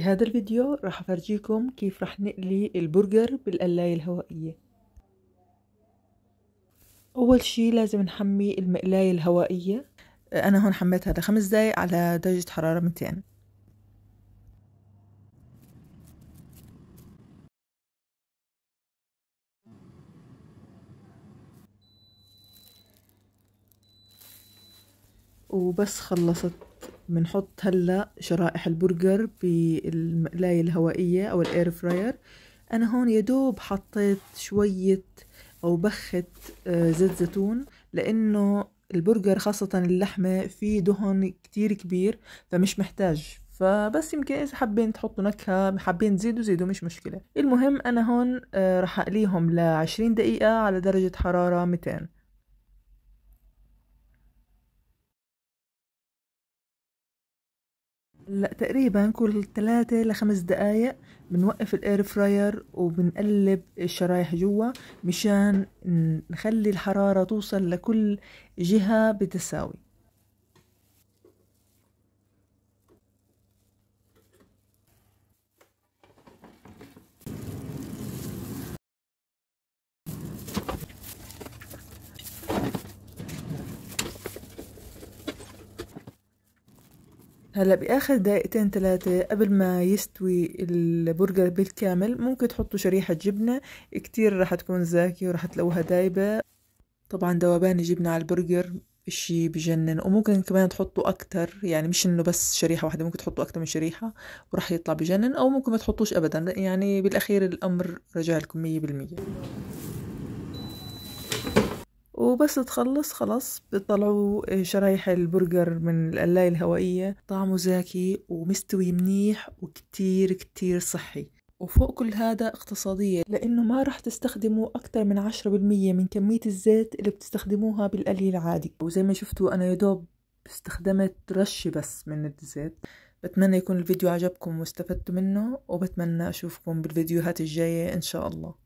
هذا الفيديو راح افرجيكم كيف راح نقلي البرجر بالقلاية الهوائية اول شي لازم نحمي المقلاية الهوائية انا هون حميتها لخمس دقايق على درجة حرارة 200 وبس خلصت بنحط هلا شرائح البرجر بالمقلاية الهوائية أو الاير فراير أنا هون يدوب حطيت شوية أو بخت آه، زيت زيتون لأنه البرجر خاصة اللحمة فيه دهن كتير كبير فمش محتاج فبس يمكن إذا حابين تحطوا نكهة حابين تزيدوا زيدوا مش مشكلة المهم أنا هون آه، رح أقليهم لعشرين دقيقة على درجة حرارة 200 تقريبا كل 3 لخمس دقايق بنوقف الاير فراير وبنقلب الشرايح جوا مشان نخلي الحرارة توصل لكل جهة بتساوي هلا باخر دقيقتين ثلاثة قبل ما يستوي البرجر بالكامل ممكن تحطوا شريحة جبنة كتير رح تكون زاكية ورح تلاقوها دايبة طبعا ذوبان جبنة على البرجر اشي بجنن وممكن كمان تحطوا اكتر يعني مش انه بس شريحة واحدة ممكن تحطوا اكتر من شريحة وراح يطلع بجنن او ممكن ما تحطوش ابدا يعني بالاخير الامر رجع لكم مية بالمية وبس تخلص خلاص بيطلعوا آه، شرايح البرجر من القلاية الهوائية طعمه زاكي ومستوي منيح وكتير كتير صحي وفوق كل هذا اقتصادية لأنه ما رح تستخدموا أكثر من 10% من كمية الزيت اللي بتستخدموها بالقلي العادي وزي ما شفتوا أنا يدوب استخدمت رشة بس من الزيت بتمنى يكون الفيديو عجبكم واستفدتوا منه وبتمنى أشوفكم بالفيديوهات الجاية إن شاء الله